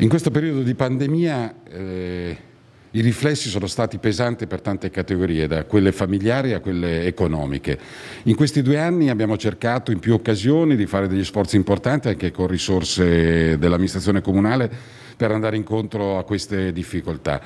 In questo periodo di pandemia eh, i riflessi sono stati pesanti per tante categorie, da quelle familiari a quelle economiche. In questi due anni abbiamo cercato in più occasioni di fare degli sforzi importanti anche con risorse dell'amministrazione comunale per andare incontro a queste difficoltà.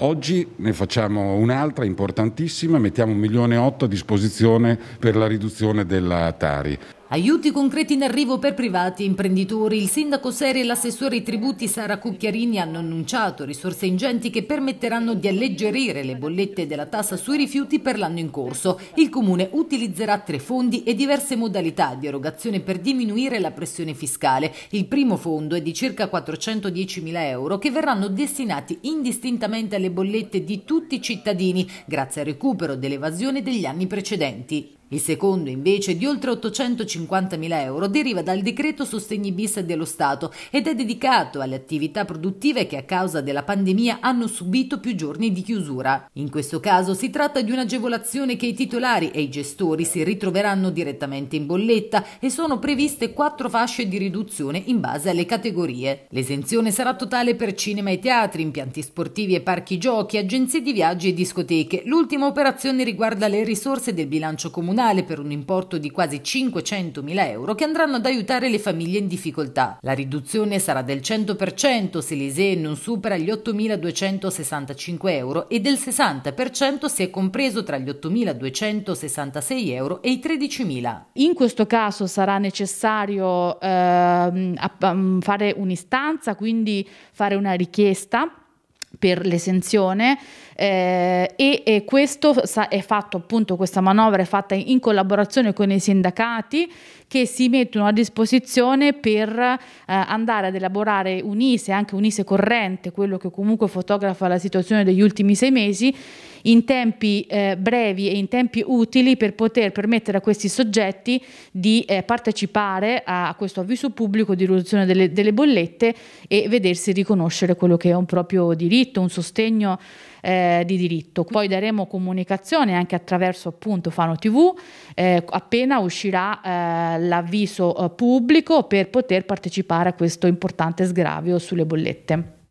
Oggi ne facciamo un'altra importantissima, mettiamo milione e milioni a disposizione per la riduzione della Tari. Aiuti concreti in arrivo per privati e imprenditori. Il sindaco Seri e l'assessore ai tributi Sara Cucchiarini hanno annunciato risorse ingenti che permetteranno di alleggerire le bollette della tassa sui rifiuti per l'anno in corso. Il comune utilizzerà tre fondi e diverse modalità di erogazione per diminuire la pressione fiscale. Il primo fondo è di circa 410 mila euro che verranno destinati indistintamente alle bollette di tutti i cittadini grazie al recupero dell'evasione degli anni precedenti. Il secondo, invece, di oltre 850.000 euro, deriva dal decreto sostegni bis dello Stato ed è dedicato alle attività produttive che a causa della pandemia hanno subito più giorni di chiusura. In questo caso si tratta di un'agevolazione che i titolari e i gestori si ritroveranno direttamente in bolletta e sono previste quattro fasce di riduzione in base alle categorie. L'esenzione sarà totale per cinema e teatri, impianti sportivi e parchi giochi, agenzie di viaggi e discoteche. L'ultima operazione riguarda le risorse del bilancio comunale comunale per un importo di quasi 500.000 euro che andranno ad aiutare le famiglie in difficoltà. La riduzione sarà del 100% se l'ISEE non supera gli 8.265 euro e del 60% se è compreso tra gli 8.266 euro e i 13.000. In questo caso sarà necessario ehm, fare un'istanza, quindi fare una richiesta per l'esenzione eh, e, e, questo è fatto appunto, questa manovra è fatta in collaborazione con i sindacati che si mettono a disposizione per eh, andare ad elaborare un'ISE, anche un'ISE corrente, quello che comunque fotografa la situazione degli ultimi sei mesi, in tempi eh, brevi e in tempi utili per poter permettere a questi soggetti di eh, partecipare a questo avviso pubblico di riduzione delle, delle, bollette e vedersi riconoscere quello che è un proprio diritto, un sostegno eh, di diritto. Poi daremo comunicazione anche attraverso appunto Fano TV eh, appena uscirà eh, l'avviso eh, pubblico per poter partecipare a questo importante sgravio sulle bollette.